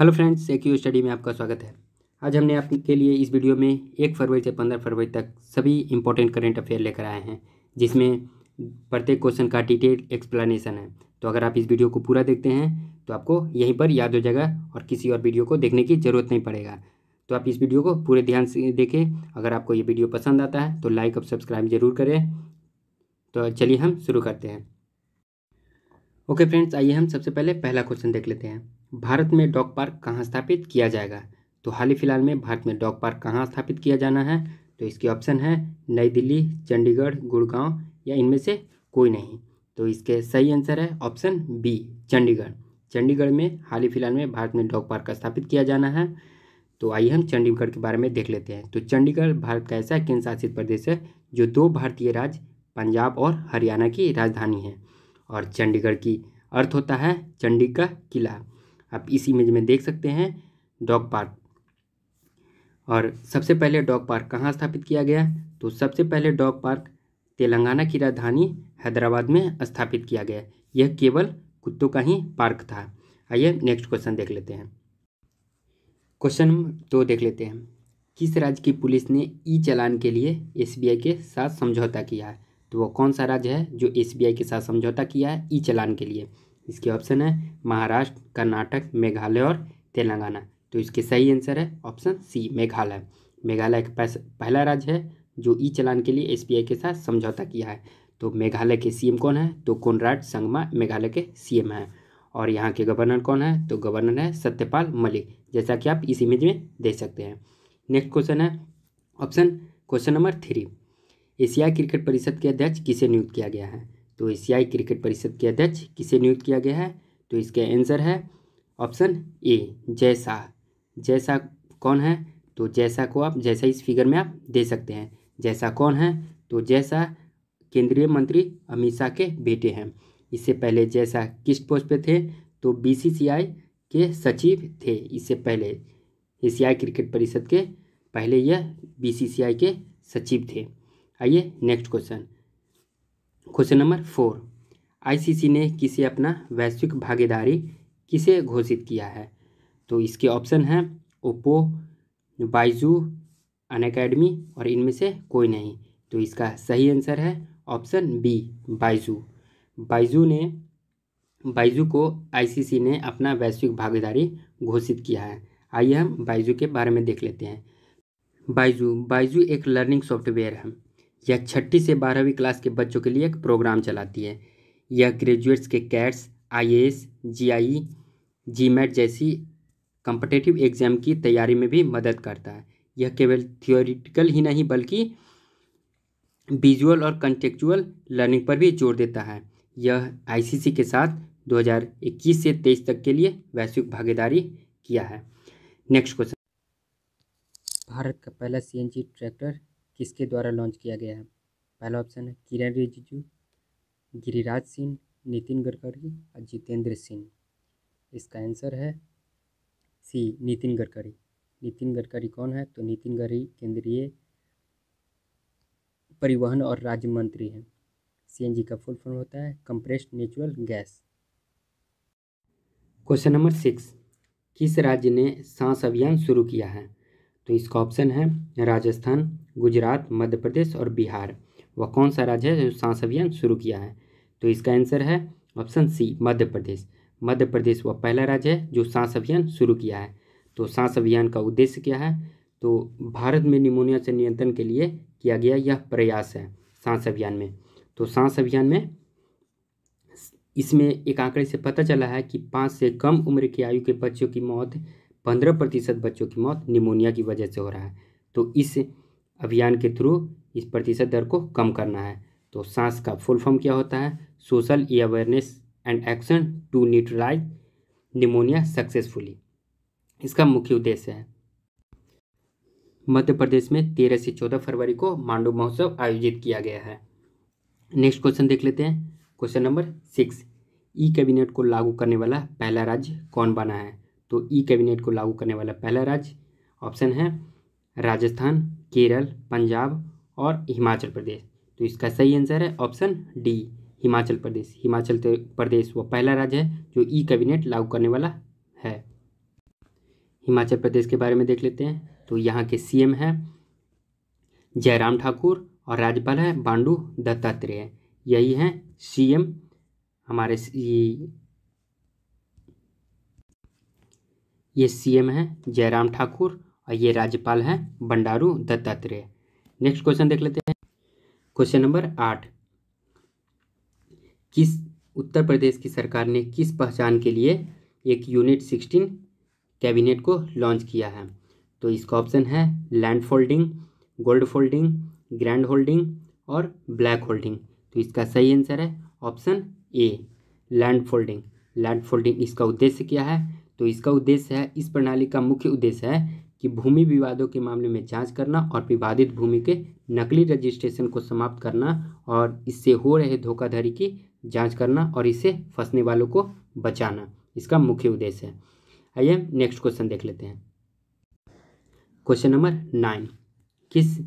hello friends एक you study में आपका स्वागत है आज हमने आपके लिए इस वीडियो में एक फरवरी से पंद्रह फरवरी तक सभी इंपॉर्टेंट करेंट अफेयर लेकर आए हैं जिसमें प्रत्येक क्वेश्चन का डिटेल एक्सप्लेनेशन है तो अगर आप इस वीडियो को पूरा देखते हैं तो आपको यहीं पर याद हो जाएगा और किसी और वीडियो को देखने की ज़रूरत नहीं पड़ेगा तो आप इस वीडियो को पूरे ध्यान से देखें अगर आपको ये वीडियो पसंद आता है तो लाइक और सब्सक्राइब जरूर करें तो चलिए हम शुरू करते हैं ओके फ्रेंड्स आइए हम सबसे पहले पहला क्वेश्चन देख लेते हैं भारत में डॉग पार्क कहाँ स्थापित किया जाएगा तो हाल ही फिलहाल में भारत में डॉग पार्क कहाँ स्थापित किया जाना है तो इसके ऑप्शन है नई दिल्ली चंडीगढ़ गुड़गांव या इनमें से कोई नहीं तो इसके सही आंसर है ऑप्शन बी चंडीगढ़ चंडीगढ़ में हाल ही फिलहाल में भारत में डॉग पार्क स्थापित किया जाना है तो आइए हम चंडीगढ़ के बारे में देख लेते हैं तो चंडीगढ़ भारत का ऐसा केंद्र शासित प्रदेश है जो दो भारतीय राज्य पंजाब और हरियाणा की राजधानी है और चंडीगढ़ की अर्थ होता है चंडी का किला आप इस इमेज में देख सकते हैं डॉग पार्क और सबसे पहले डॉग पार्क कहाँ स्थापित किया गया तो सबसे पहले डॉग पार्क तेलंगाना की राजधानी हैदराबाद में स्थापित किया गया यह केवल कुत्तों का ही पार्क था आइए नेक्स्ट क्वेश्चन देख लेते हैं क्वेश्चन नंबर दो देख लेते हैं किस राज्य की पुलिस ने ई चलान के लिए एसबीआई के साथ समझौता किया है तो वह कौन सा राज्य है जो एसबीआई के साथ समझौता किया है ई चलान के लिए इसके ऑप्शन है महाराष्ट्र कर्नाटक मेघालय और तेलंगाना तो इसके सही आंसर है ऑप्शन सी मेघालय मेघालय एक पहला राज्य है जो ई चलान के लिए एसबीआई के साथ समझौता किया है तो मेघालय के सीएम कौन है तो कोनराड संगमा मेघालय के सीएम हैं और यहाँ के गवर्नर कौन है तो गवर्नर है सत्यपाल मलिक जैसा कि आप इस इमेज में देख सकते हैं नेक्स्ट क्वेश्चन है option question number three Asia cricket परिषद के अध्यक्ष किसे नियुक्त किया गया है तो एशियाई क्रिकेट परिषद के अध्यक्ष किसे नियुक्त किया गया है तो इसका आंसर है ऑप्शन ए जैसा जैसा कौन है तो जैसा को आप जैसा इस फिगर में आप दे सकते हैं जैसा कौन है तो जैसा केंद्रीय मंत्री अमित शाह के बेटे हैं इससे पहले जैसा किस पोस्ट पे थे तो बीसीसीआई के सचिव थे इससे पहले एशियाई क्रिकेट परिषद के पहले यह बीसीसीआई के सचिव थे आइए next question question number four ICC ने किसे अपना वैश्विक भागीदारी किसे घोषित किया है तो इसके ऑप्शन हैं ओप्पो बाइजू अन अकेडमी और इनमें से कोई नहीं तो इसका सही आंसर है ऑप्शन बी बाइजू बाइजू ने बाइजू को आईसीसी ने अपना वैश्विक भागीदारी घोषित किया है आइए हम बाइजू के बारे में देख लेते हैं बाइजू बाइजू एक लर्निंग सॉफ्टवेयर है यह छठी से बारहवीं क्लास के बच्चों के लिए एक प्रोग्राम चलाती है यह ग्रेजुएट्स के CATs I A S G I G MAT जैसी कम्पटेटिव एग्ज़ाम की तैयारी में भी मदद करता है यह केवल थियोरिटिकल ही नहीं बल्कि विजुअल और कंटेक्चुअल लर्निंग पर भी जोर देता है यह आईसीसी के साथ 2021 से 23 तक के लिए वैश्विक भागीदारी किया है नेक्स्ट क्वेश्चन भारत का पहला सीएनजी ट्रैक्टर किसके द्वारा लॉन्च किया गया है पहला ऑप्शन है किरण रिजिजू गिरिराज सिंह नितिन गडकरी और जितेंद्र सिंह इसका आंसर है सी नितिन गडकरी नितिन गडकरी कौन है तो नितिन गडकरी केंद्रीय परिवहन और राज्य मंत्री हैं सीएनजी का फुल फॉर्म होता है compressed natural gas question number six किस राज्य ने सांस अभियान शुरू किया है तो इसका ऑप्शन है राजस्थान गुजरात मध्य प्रदेश और बिहार वह कौन सा राज्य है जो सांस अभियान शुरू किया है तो इसका आंसर है ऑप्शन सी मध्य प्रदेश मध्य प्रदेश वह पहला राज्य है जो सांस अभियान शुरू किया है तो सांस अभियान का उद्देश्य क्या है तो भारत में निमोनिया से नियंत्रण के लिए किया गया यह प्रयास है सांस अभियान में तो सांस अभियान में इसमें एक आंकड़े से पता चला है कि पाँच से कम उम्र की आयु के बच्चों की मौत पंद्रह प्रतिशत बच्चों की मौत निमोनिया की वजह से हो रहा है तो इस अभियान के थ्रू इस प्रतिशत दर को कम करना है तो सांस का फुल फॉर्म क्या होता है social awareness and action to neutralize pneumonia successfully इसका मुख्य उद्देश्य है मध्य प्रदेश में तेरह से चौदह फरवरी को मांडू महोत्सव आयोजित किया गया है नेक्स्ट क्वेश्चन देख लेते हैं question number six e cabinet को लागू करने वाला पहला राज्य कौन बना है तो ई कैबिनेट को लागू करने वाला पहला राज्य ऑप्शन है राजस्थान केरल पंजाब और हिमाचल प्रदेश तो इसका सही आंसर है ऑप्शन डी हिमाचल प्रदेश हिमाचल प्रदेश वह पहला राज्य है जो ई कैबिनेट लागू करने वाला है हिमाचल प्रदेश के बारे में देख लेते हैं तो यहाँ के सीएम हैं जयराम ठाकुर और राज्यपाल है बांडू दत्तात्रेय यही हैं सीएम हमारे ये सीएम हैं जयराम ठाकुर और ये राज्यपाल हैं बंडारू दत्तात्रेय नेक्स्ट क्वेश्चन देख लेते हैं क्वेश्चन नंबर आठ किस उत्तर प्रदेश की सरकार ने किस पहचान के लिए एक यूनिट सिक्सटीन कैबिनेट को लॉन्च किया है तो इसका ऑप्शन है land folding gold folding grand holding और ब्लैक होल्डिंग तो इसका सही आंसर है option A land folding land folding इसका उद्देश्य क्या है तो इसका उद्देश्य है इस प्रणाली का मुख्य उद्देश्य है कि भूमि विवादों के मामले में जांच करना और विवादित भूमि के नकली रजिस्ट्रेशन को समाप्त करना और इससे हो रहे धोखाधड़ी की जांच करना और इसे फंसने वालों को बचाना इसका मुख्य उद्देश्य है आइए नेक्स्ट क्वेश्चन देख लेते हैं क्वेश्चन नंबर नाइन किस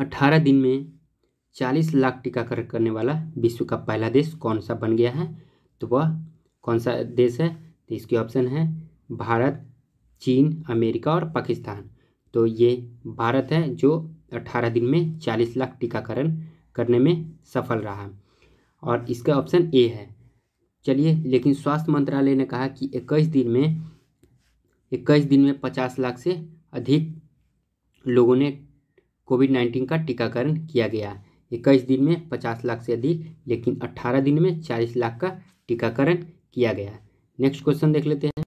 अठारह दिन में चालीस लाख टीकाकरण करने वाला विश्व का पहला देश कौन सा बन गया है तो वह कौन सा देश है तो इसके ऑप्शन है भारत चीन अमेरिका और पाकिस्तान तो ये भारत है जो 18 दिन में 40 लाख टीकाकरण करने में सफल रहा और इसका ऑप्शन ए है चलिए लेकिन स्वास्थ्य मंत्रालय ने कहा कि 21 दिन में 21 दिन में 50 लाख से अधिक लोगों ने कोविड 19 का टीकाकरण किया गया इक्कीस दिन में 50 लाख से अधिक लेकिन 18 दिन में 40 लाख का टीकाकरण किया गया नेक्स्ट क्वेश्चन देख लेते हैं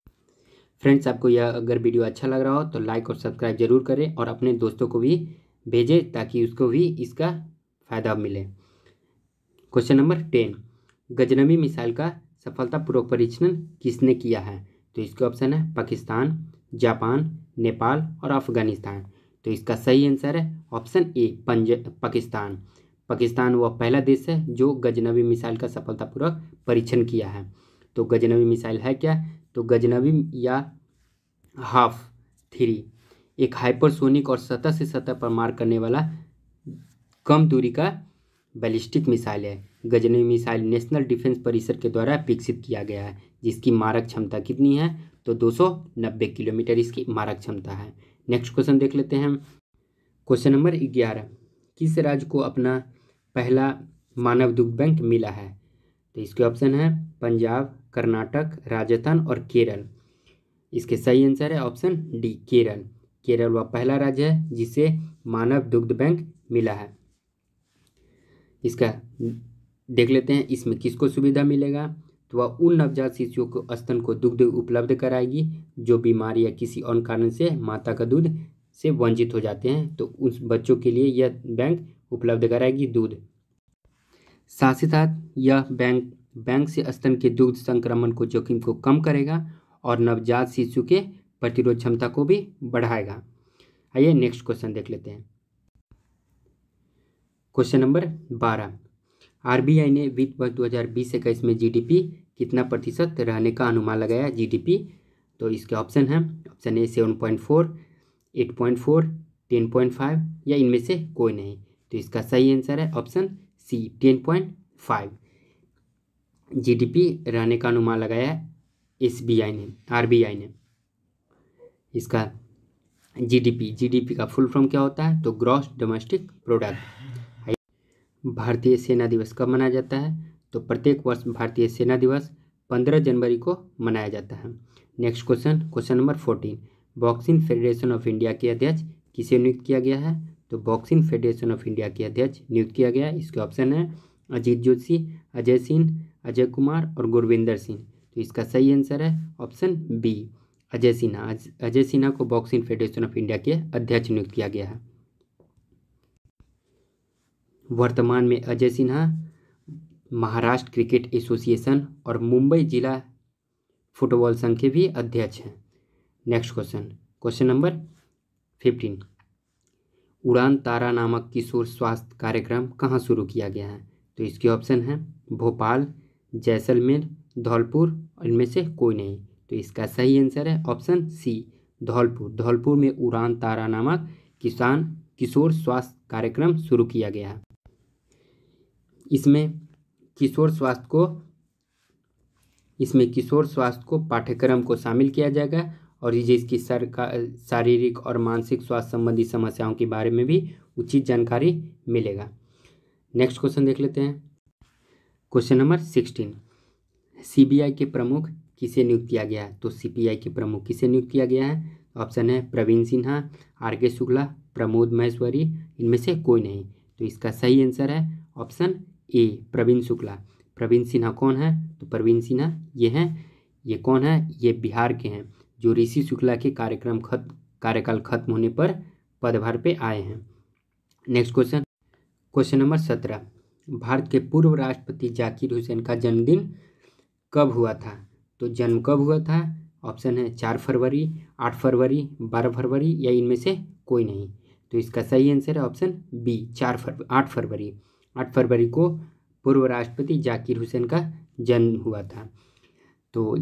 फ्रेंड्स आपको यह अगर वीडियो अच्छा लग रहा हो तो लाइक और सब्सक्राइब जरूर करें और अपने दोस्तों को भी भेजें ताकि उसको भी इसका फ़ायदा मिले question number ten Ghaznavi missile का सफलतापूर्वक परीक्षण किसने किया है तो इसके ऑप्शन है पाकिस्तान जापान नेपाल और अफगानिस्तान तो इसका सही आंसर है ऑप्शन ए पंज पाकिस्तान पाकिस्तान वह पहला देश है जो गजनबी मिसाइल का सफलतापूर्वक परीक्षण किया है तो गजनबी मिसाइल है क्या तो गजनबी या हाफ थ्री एक हाइपरसोनिक और सतह से सतह पर मार करने वाला कम दूरी का बैलिस्टिक मिसाइल है गजनबी मिसाइल नेशनल डिफेंस परिसर के द्वारा विकसित किया गया है जिसकी मारक क्षमता कितनी है तो 290 किलोमीटर इसकी मारक क्षमता है नेक्स्ट क्वेश्चन देख लेते हैं क्वेश्चन नंबर ग्यारह किस राज्य को अपना पहला मानव दुग्ध बैंक मिला है तो इसके ऑप्शन है पंजाब कर्नाटक राजस्थान और केरल इसके सही आंसर है ऑप्शन डी केरल केरल वह पहला राज्य है जिसे मानव दुग्ध बैंक मिला है इसका देख लेते हैं इसमें किसको सुविधा मिलेगा तो वह उन नवजात शिशुओं को स्तन को दुग्ध उपलब्ध कराएगी जो बीमारी या किसी और कारण से माता का दूध से वंचित हो जाते हैं तो उस बच्चों के लिए यह बैंक उपलब्ध कराएगी दूध साथ ही साथ यह बैंक बैंक से स्तन के दुग्ध संक्रमण को जोखिम को कम करेगा और नवजात शिशु के प्रतिरोध क्षमता को भी बढ़ाएगा आइए नेक्स्ट क्वेश्चन देख लेते हैं क्वेश्चन नंबर बारह आरबीआई ने वित्त वर्ष दो हज़ार बीस इक्कीस में जीडीपी कितना प्रतिशत रहने का अनुमान लगाया जीडीपी तो इसके ऑप्शन हैं option A seven point four eight point four ten point five या इनमें से कोई नहीं तो इसका सही आंसर है option C ten point five GDP रहने का अनुमान लगाया है आई ने आरबीआई ने इसका जीडीपी जीडीपी का फुल फॉर्म क्या होता है तो ग्रॉस डोमेस्टिक प्रोडक्ट भारतीय सेना दिवस कब मनाया जाता है तो प्रत्येक वर्ष भारतीय सेना दिवस पंद्रह जनवरी को मनाया जाता है next question question number fourteen boxing federation of India के अध्यक्ष किसे नियुक्त किया गया है तो बॉक्सिंग फेडरेशन ऑफ इंडिया के अध्यक्ष नियुक्त किया गया है इसके ऑप्शन है अजीत जोशी अजय सिंह अजय कुमार और गुरविंदर सिंह तो इसका सही आंसर है ऑप्शन बी अजय सिन्हा अजय सिन्हा को बॉक्सिंग फेडरेशन ऑफ इंडिया के अध्यक्ष नियुक्त किया गया है वर्तमान में अजय सिन्हा महाराष्ट्र क्रिकेट एसोसिएशन और मुंबई जिला फुटबॉल संघ के भी अध्यक्ष हैं next question question number fifteen Udaan Tara नामक किशोर स्वास्थ्य कार्यक्रम कहाँ शुरू किया गया है तो इसके ऑप्शन हैं भोपाल जैसलमेर धौलपुर इनमें से कोई नहीं तो इसका सही आंसर है ऑप्शन सी धौलपुर धौलपुर में उड़ान तारा नामक किसान किशोर स्वास्थ्य कार्यक्रम शुरू किया गया इसमें किशोर स्वास्थ्य को इसमें किशोर स्वास्थ्य को पाठ्यक्रम को शामिल किया जाएगा और ये इसकी सरकार शारीरिक और मानसिक स्वास्थ्य संबंधी समस्याओं के बारे में भी उचित जानकारी मिलेगा नेक्स्ट क्वेश्चन देख लेते हैं क्वेश्चन नंबर सिक्सटीन सीबीआई के प्रमुख किसे नियुक्त किया गया है तो सीपीआई के प्रमुख किसे नियुक्त किया गया है ऑप्शन है प्रवीण सिन्हा आर के शुक्ला प्रमोद महेश्वरी इनमें से कोई नहीं तो इसका सही आंसर है ऑप्शन ए प्रवीण शुक्ला प्रवीण सिन्हा कौन है तो प्रवीण सिन्हा ये हैं ये कौन है ये बिहार के हैं जो ऋषि शुक्ला के कार्यक्रम खत कार्यकाल खत्म होने पर पदभार पे आए हैं नेक्स्ट क्वेश्चन क्वेश्चन नंबर सत्रह भारत के पूर्व राष्ट्रपति जाकिर हुसैन का जन्मदिन कब हुआ था तो जन्म कब हुआ था ऑप्शन है चार फरवरी आठ फरवरी बारह फरवरी या इनमें से कोई नहीं तो इसका सही आंसर है ऑप्शन बी चार फरवरी आठ फरवरी आठ फरवरी को पूर्व राष्ट्रपति जाकिर हुसैन का जन्म हुआ था तो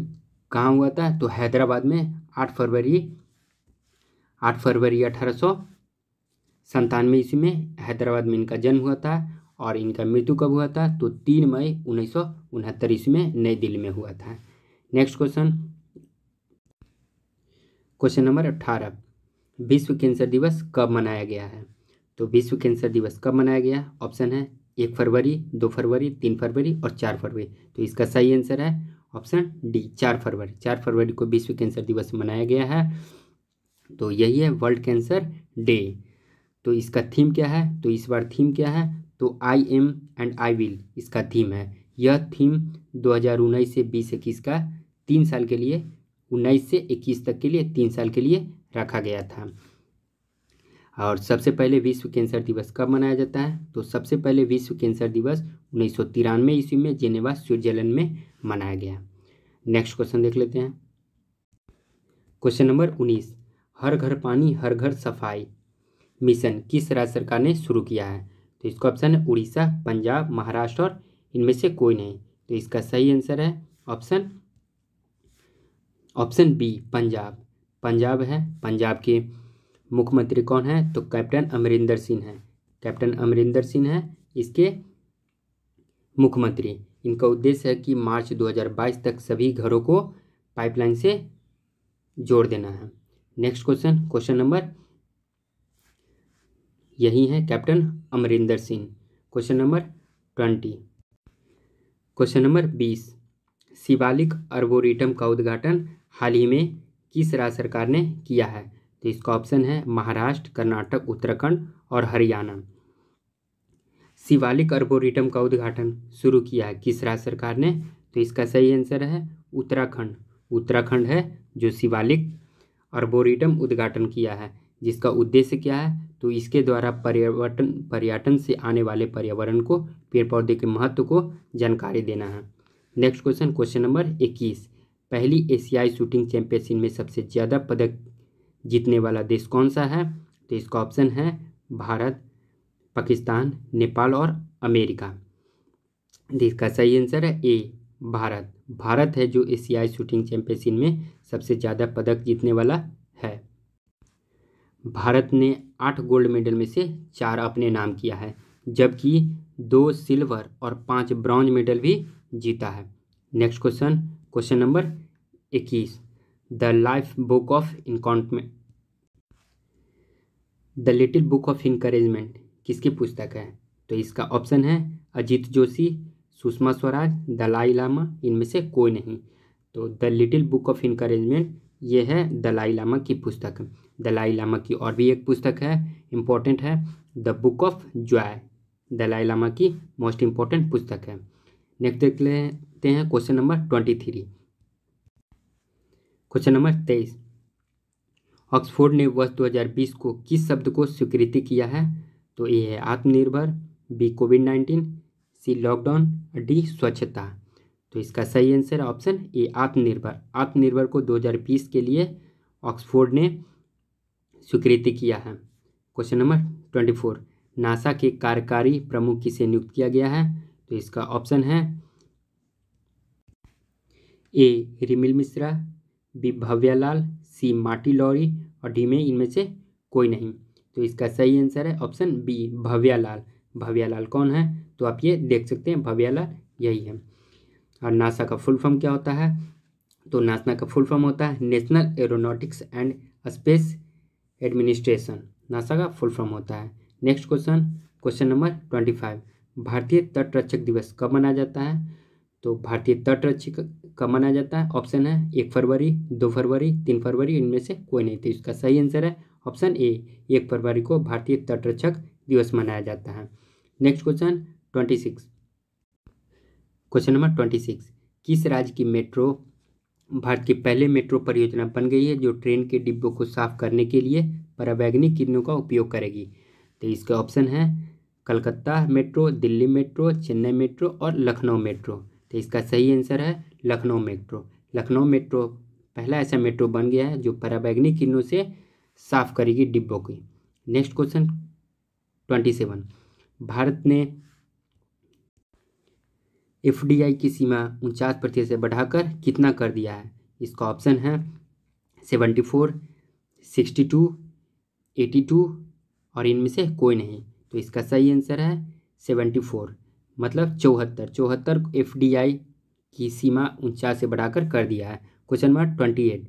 कहाँ हुआ था तो हैदराबाद में आठ फरवरी आठ फरवरी अठारह सौ संतानवे ईस्वी में हैदराबाद में इनका जन्म हुआ था और इनका मृत्यु कब हुआ था तो तीन मई उन्नीस सौ उनहत्तर नई दिल्ली में हुआ था नेक्स्ट क्वेश्चन क्वेश्चन नंबर अट्ठारह विश्व कैंसर दिवस कब मनाया गया है तो विश्व कैंसर दिवस कब मनाया गया ऑप्शन है एक फरवरी दो फरवरी तीन फरवरी और चार फरवरी तो इसका सही आंसर है ऑप्शन डी चार फरवरी चार फरवरी को विश्व कैंसर दिवस मनाया गया है तो यही है वर्ल्ड कैंसर डे तो इसका थीम क्या है तो इस बार थीम क्या है तो I am and I will इसका थीम है यह थीम दो हजार उन्नीस से बीस इक्कीस का तीन साल के लिए उन्नीस से इक्कीस तक के लिए तीन साल के लिए रखा गया था और सबसे पहले विश्व कैंसर दिवस कब मनाया जाता है तो सबसे पहले विश्व कैंसर दिवस उन्नीस सौ तिरानवे ईस्वी में जेनेवा स्विट्जरलैंड में मनाया गया नेक्स्ट क्वेश्चन देख लेते हैं क्वेश्चन नंबर उन्नीस हर घर पानी हर घर सफाई मिशन किस राज्य सरकार ने शुरू किया है तो इसका ऑप्शन है उड़ीसा पंजाब महाराष्ट्र और इनमें से कोई नहीं तो इसका सही आंसर है option option B Punjab Punjab है पंजाब के मुख्यमंत्री कौन है तो कैप्टन अमरिंदर सिंह है कैप्टन अमरिंदर सिंह है इसके मुख्यमंत्री इनका उद्देश्य है कि मार्च 2022 तक सभी घरों को पाइपलाइन से जोड़ देना है नेक्स्ट क्वेश्चन क्वेश्चन नंबर यही है captain Amarinder Singh question number twenty question number बीस शिवालिक अर्बोरिटम का उद्घाटन हाल ही में किस राज्य सरकार ने किया है तो इसका ऑप्शन है महाराष्ट्र कर्नाटक उत्तराखंड और हरियाणा शिवालिक अर्बोरिटम का उद्घाटन शुरू किया है किस राज्य सरकार ने तो इसका सही आंसर है उत्तराखंड उत्तराखंड है जो शिवालिक अर्बोरिटम उद्घाटन किया है जिसका उद्देश्य क्या है तो इसके द्वारा पर्यावरण पर्यटन से आने वाले पर्यावरण को पेड़ पौधे के महत्व को जानकारी देना है नेक्स्ट क्वेश्चन क्वेश्चन नंबर इक्कीस पहली एशियाई शूटिंग चैंपियनशिप में सबसे ज़्यादा पदक जीतने वाला देश कौन सा है तो इसका ऑप्शन है भारत पाकिस्तान नेपाल और अमेरिका इसका सही आंसर है ए भारत भारत है जो एशियाई शूटिंग चैंपियनशिप में सबसे ज़्यादा पदक जीतने वाला है भारत ने आठ गोल्ड मेडल में से चार अपने नाम किया है जबकि दो सिल्वर और पाँच ब्रॉन्ज मेडल भी जीता है नेक्स्ट क्वेश्चन क्वेश्चन नंबर इक्कीस the life book of encouragement the little book of encouragement किसकी पुस्तक है तो इसका ऑप्शन है अजीत जोशी सुषमा स्वराज दलाई लामा इनमें से कोई नहीं तो the little book of encouragement ये है दलाई लामा की पुस्तक दलाई लामा की और भी एक पुस्तक है इम्पोर्टेंट है the book of joy Dalai Lama की मोस्ट इम्पोर्टेंट पुस्तक है नेक्स्ट देख लेते हैं question number twenty three question number तेईस ऑक्सफोर्ड ने वर्ष 2020 को किस शब्द को स्वीकृति किया है तो ए है आत्मनिर्भर B covid nineteen C lockdown D स्वच्छता तो इसका सही आंसर ऑप्शन ए आत्मनिर्भर आत्मनिर्भर को 2020 के लिए ऑक्सफोर्ड ने स्वीकृति किया है question number twenty four NASA के कार्यकारी प्रमुख किसे नियुक्त किया गया है तो इसका ऑप्शन है ए रिमिल मिश्रा बी भव्यालाल सी माटी लॉरी और डी में इनमें से कोई नहीं तो इसका सही आंसर है ऑप्शन बी भव्यालाल भव्यालाल कौन है तो आप ये देख सकते हैं भव्यालाल यही है और नासा का फुल फॉर्म क्या होता है तो नासा का फुल फॉर्म होता है national aeronautics and space administration NASA का फुल फॉर्म होता है next question question number twenty five भारतीय तटरक्षक दिवस कब मनाया जाता है तो भारतीय तटरक्षक कब मनाया जाता है ऑप्शन है एक फरवरी दो फरवरी तीन फरवरी इनमें से कोई नहीं तो इसका सही आंसर है ऑप्शन ए एक फरवरी को भारतीय तटरक्षक दिवस मनाया जाता है next question twenty six question number twenty six किस राज्य की मेट्रो भारत की पहले मेट्रो परियोजना बन गई है जो ट्रेन के डिब्बों को साफ करने के लिए परावैग्निक किरणों का उपयोग करेगी तो इसके ऑप्शन हैं Calcutta metro Delhi metro Chennai metro और लखनऊ मेट्रो तो इसका सही आंसर है लखनऊ मेट्रो लखनऊ मेट्रो पहला ऐसा मेट्रो बन गया है जो परावैग्निक किरणों से साफ करेगी डिब्बों की next question twenty seven Bharat ने एफ की सीमा उनचास प्रतिशत से बढ़ाकर कितना कर दिया है इसका ऑप्शन है seventy four sixty two eighty two और इनमें से कोई नहीं तो इसका सही आंसर है सेवेंटी फोर मतलब चौहत्तर चौहत्तर एफ की सीमा उनचास से बढ़ाकर कर दिया है question number twenty eight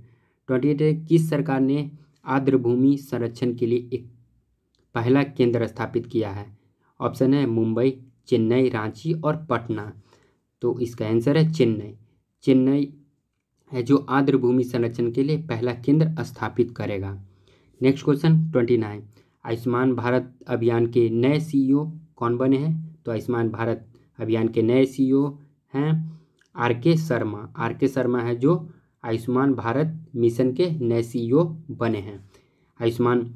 twenty eight किस सरकार ने आर्द्र भूमि संरक्षण के लिए एक पहला केंद्र स्थापित किया है ऑप्शन है मुंबई चेन्नई रांची और पटना तो इसका आंसर है चेन्नई चेन्नई है जो आर्द्र भूमि संरक्षण के लिए पहला केंद्र स्थापित करेगा next question twenty nine Ayushman Bharat अभियान के नए सीईओ e कौन बने हैं तो आयुष्मान भारत अभियान के नए सीईओ e हैं आर के शर्मा आर के शर्मा है जो आयुष्मान भारत मिशन के नए सीईओ e बने हैं आयुष्मान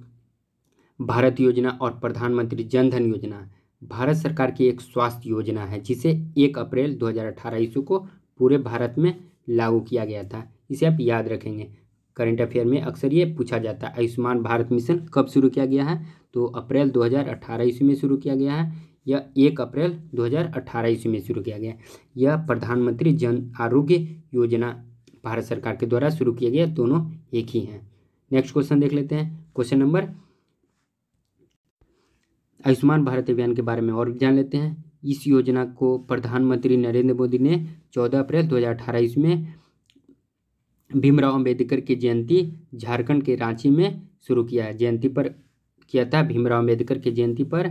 भारत योजना और प्रधानमंत्री जन धन योजना भारत सरकार की एक स्वास्थ्य योजना है जिसे एक अप्रैल 2018 ईस्वी को पूरे भारत में लागू किया गया था इसे आप याद रखेंगे करंट अफेयर में अक्सर ये पूछा जाता है आयुष्मान भारत मिशन कब शुरू किया गया है तो अप्रैल 2018 ईस्वी में शुरू किया गया है यह एक अप्रैल 2018 ईस्वी में शुरू किया गया यह प्रधानमंत्री जन आरोग्य योजना भारत सरकार के द्वारा शुरू किया गया दोनों एक ही हैं नेक्स्ट क्वेश्चन देख लेते हैं क्वेश्चन नंबर आयुष्मान भारत अभियान के बारे में और जान लेते हैं इस योजना को प्रधानमंत्री नरेंद्र मोदी ने 14 अप्रैल 2018 में भीमराव अंबेडकर की जयंती झारखंड के रांची में शुरू किया है जयंती पर किया था भीमराव अंबेडकर की जयंती पर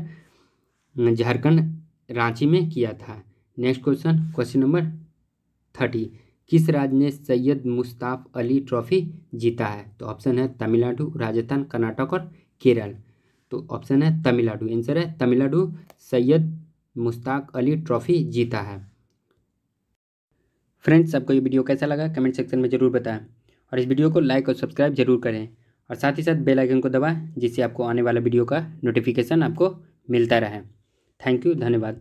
झारखंड रांची में किया था next question question number thirty किस राज्य ने सैयद मुस्ताफ अली ट्रॉफी जीता है तो ऑप्शन है तमिलनाडु राजस्थान कर्नाटक और केरल तो ऑप्शन है तमिलनाडु आंसर है तमिलनाडु सैयद मुश्ताक अली ट्रॉफी जीता है फ्रेंड्स आपको ये वीडियो कैसा लगा कमेंट सेक्शन में ज़रूर बताएं और इस वीडियो को लाइक और सब्सक्राइब जरूर करें और साथ ही साथ बेल आइकन को दबाएं जिससे आपको आने वाला वीडियो का नोटिफिकेशन आपको मिलता रहे थैंक यू धन्यवाद